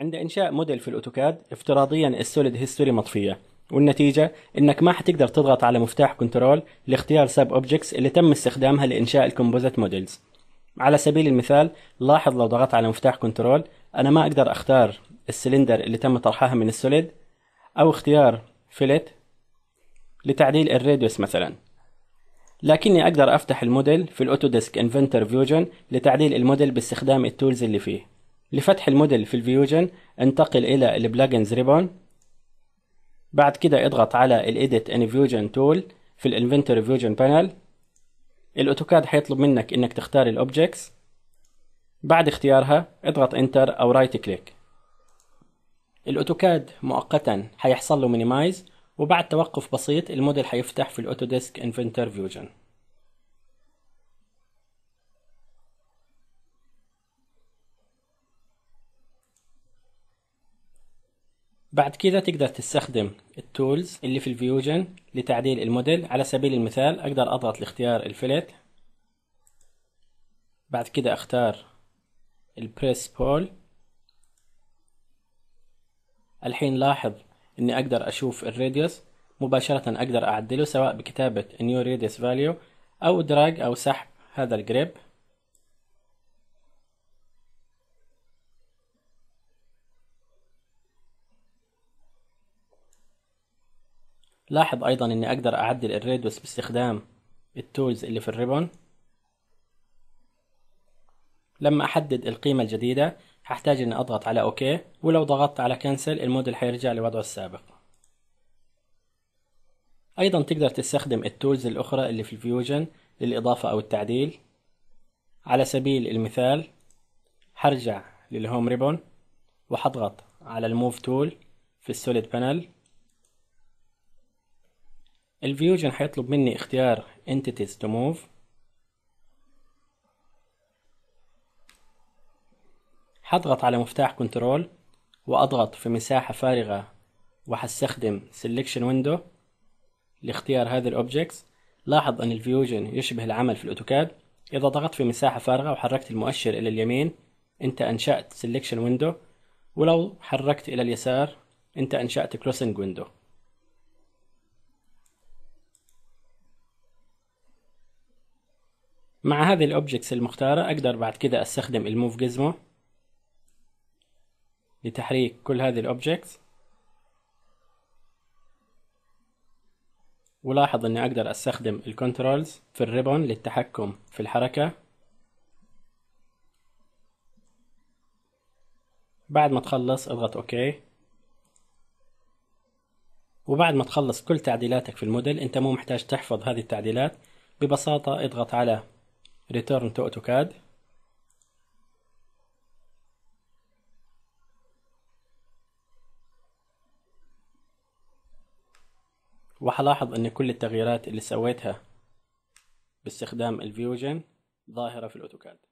عند إنشاء موديل في الأوتوكاد افتراضيا السوليد هيستوري مطفية والنتيجة إنك ما حتقدر تضغط على مفتاح كنترول لاختيار سب أوبجكتس اللي تم استخدامها لإنشاء الكومبوزيت موديلز على سبيل المثال لاحظ لو ضغطت على مفتاح كنترول أنا ما أقدر أختار السلندر اللي تم طرحها من السوليد أو اختيار فيلت لتعديل الراديوس مثلا لكني أقدر أفتح الموديل في الأوتوديسك انفنتر فيوجن لتعديل الموديل باستخدام التولز اللي فيه لفتح الموديل في الفيوجن انتقل إلى البلاجنز ريبون بعد كده اضغط على الإيديت ان فيوجن تول في الانفنتوري فيوجن بانل الأوتوكاد حيطلب منك إنك تختار الأوبجكتس بعد اختيارها اضغط انتر أو رايت كليك الأوتوكاد مؤقتا حيحصل له مينيمايز وبعد توقف بسيط الموديل حيفتح في الأوتوديسك انفنتر فيوجن بعد كده تقدر تستخدم التولز اللي في الفيوجن لتعديل الموديل على سبيل المثال أقدر أضغط لاختيار الفلت بعد كده أختار البريس بول الحين لاحظ اني اقدر اشوف الراديوس مباشرة اقدر اعدله سواء بكتابة نيو راديوس فاليو او دراج او سحب هذا الجريب لاحظ ايضا اني اقدر اعدل الريدوس باستخدام التولز اللي في الريبون لما احدد القيمة الجديدة هحتاج اني اضغط على اوكي ولو ضغطت على كنسل الموديل هيرجع لوضعه السابق ايضا تقدر تستخدم التولز الاخرى اللي في الفيوجن للاضافة او التعديل على سبيل المثال هرجع للهوم ريبون وحضغط على الموف تول في السوليد بانل الفيوجن حيطلب مني اختيار entities to move حضغط على مفتاح كنترول واضغط في مساحة فارغة وحستخدم selection window لاختيار هذه الاوبجكتس لاحظ ان الفيوجن يشبه العمل في الاوتوكاد اذا ضغطت في مساحة فارغة وحركت المؤشر الى اليمين انت انشأت selection window ولو حركت الى اليسار انت انشأت crossing window مع هذه الأوبجكتس المختارة أقدر بعد كده أستخدم الموف جزمو لتحريك كل هذه الأوبجكتس ولاحظ أني أقدر أستخدم الكنترولز في الريبون للتحكم في الحركة بعد ما تخلص اضغط اوكي وبعد ما تخلص كل تعديلاتك في الموديل انت مو محتاج تحفظ هذه التعديلات ببساطة اضغط على ريتيرن تو اوتوكاد وحلاحظ ان كل التغييرات اللي سويتها باستخدام الفيوجن ظاهرة في الاوتوكاد